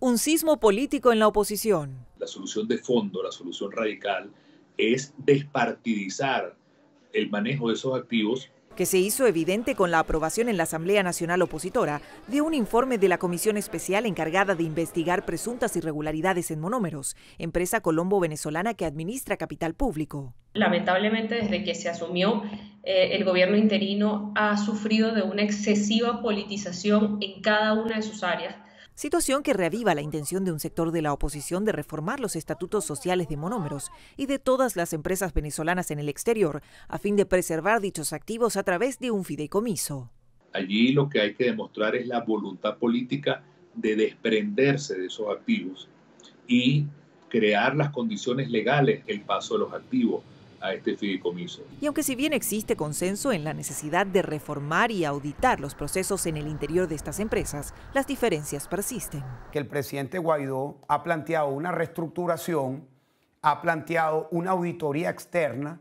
Un sismo político en la oposición. La solución de fondo, la solución radical, es despartidizar el manejo de esos activos que se hizo evidente con la aprobación en la Asamblea Nacional Opositora de un informe de la Comisión Especial encargada de investigar presuntas irregularidades en monómeros, empresa colombo-venezolana que administra capital público. Lamentablemente, desde que se asumió, eh, el gobierno interino ha sufrido de una excesiva politización en cada una de sus áreas situación que reaviva la intención de un sector de la oposición de reformar los estatutos sociales de monómeros y de todas las empresas venezolanas en el exterior, a fin de preservar dichos activos a través de un fideicomiso. Allí lo que hay que demostrar es la voluntad política de desprenderse de esos activos y crear las condiciones legales el paso de los activos este y aunque si bien existe consenso en la necesidad de reformar y auditar los procesos en el interior de estas empresas, las diferencias persisten. Que el presidente Guaidó ha planteado una reestructuración, ha planteado una auditoría externa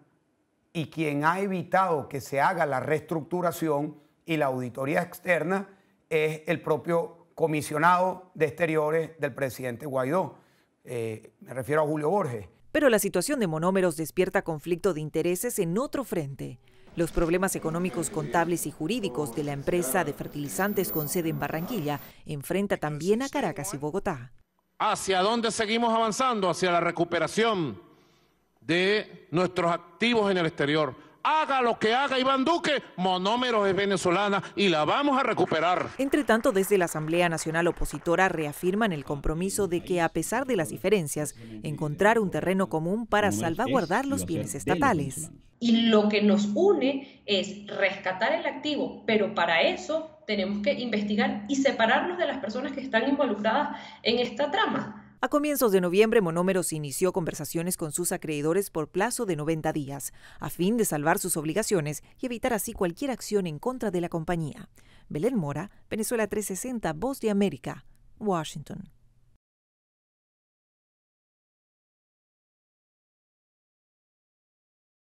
y quien ha evitado que se haga la reestructuración y la auditoría externa es el propio comisionado de exteriores del presidente Guaidó. Eh, me refiero a Julio Borges. Pero la situación de monómeros despierta conflicto de intereses en otro frente. Los problemas económicos, contables y jurídicos de la empresa de fertilizantes con sede en Barranquilla enfrenta también a Caracas y Bogotá. ¿Hacia dónde seguimos avanzando? Hacia la recuperación de nuestros activos en el exterior, Haga lo que haga Iván Duque, Monómeros es venezolana y la vamos a recuperar. Entre tanto, desde la Asamblea Nacional Opositora reafirman el compromiso de que, a pesar de las diferencias, encontrar un terreno común para salvaguardar los bienes estatales. Y lo que nos une es rescatar el activo, pero para eso tenemos que investigar y separarnos de las personas que están involucradas en esta trama. A comienzos de noviembre, Monómeros inició conversaciones con sus acreedores por plazo de 90 días, a fin de salvar sus obligaciones y evitar así cualquier acción en contra de la compañía. Belén Mora, Venezuela 360, Voz de América, Washington.